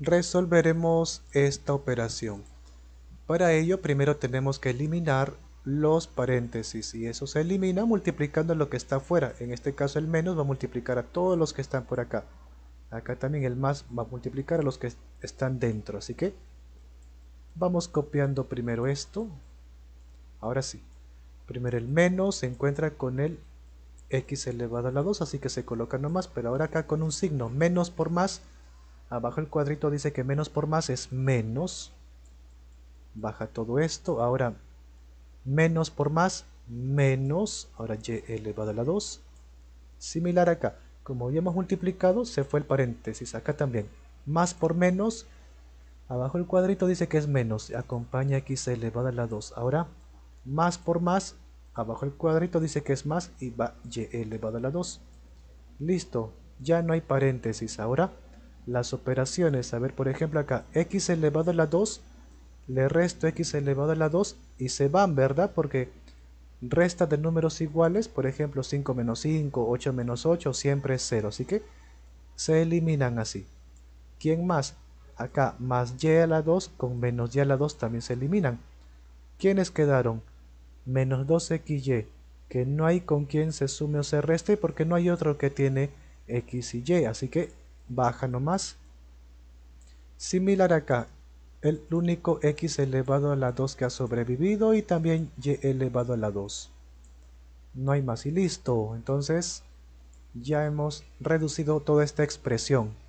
Resolveremos esta operación. Para ello primero tenemos que eliminar los paréntesis y eso se elimina multiplicando lo que está afuera. En este caso el menos va a multiplicar a todos los que están por acá. Acá también el más va a multiplicar a los que están dentro. Así que vamos copiando primero esto. Ahora sí. Primero el menos se encuentra con el x elevado a la 2, así que se coloca nomás, pero ahora acá con un signo, menos por más, Abajo el cuadrito dice que menos por más es menos. Baja todo esto. Ahora menos por más, menos. Ahora y elevado a la 2. Similar acá. Como habíamos multiplicado, se fue el paréntesis. Acá también. Más por menos. Abajo el cuadrito dice que es menos. Acompaña x elevado a la 2. Ahora más por más. Abajo el cuadrito dice que es más y va y elevado a la 2. Listo. Ya no hay paréntesis. Ahora las operaciones. A ver, por ejemplo, acá x elevado a la 2, le resto x elevado a la 2 y se van, ¿verdad? Porque resta de números iguales, por ejemplo, 5 menos 5, 8 menos 8, siempre es 0. Así que se eliminan así. ¿Quién más? Acá, más y a la 2 con menos y a la 2 también se eliminan. ¿Quiénes quedaron? Menos 2xy, que no hay con quien se sume o se reste porque no hay otro que tiene x y y. Así que baja nomás. Similar acá, el único x elevado a la 2 que ha sobrevivido y también y elevado a la 2. No hay más y listo. Entonces ya hemos reducido toda esta expresión.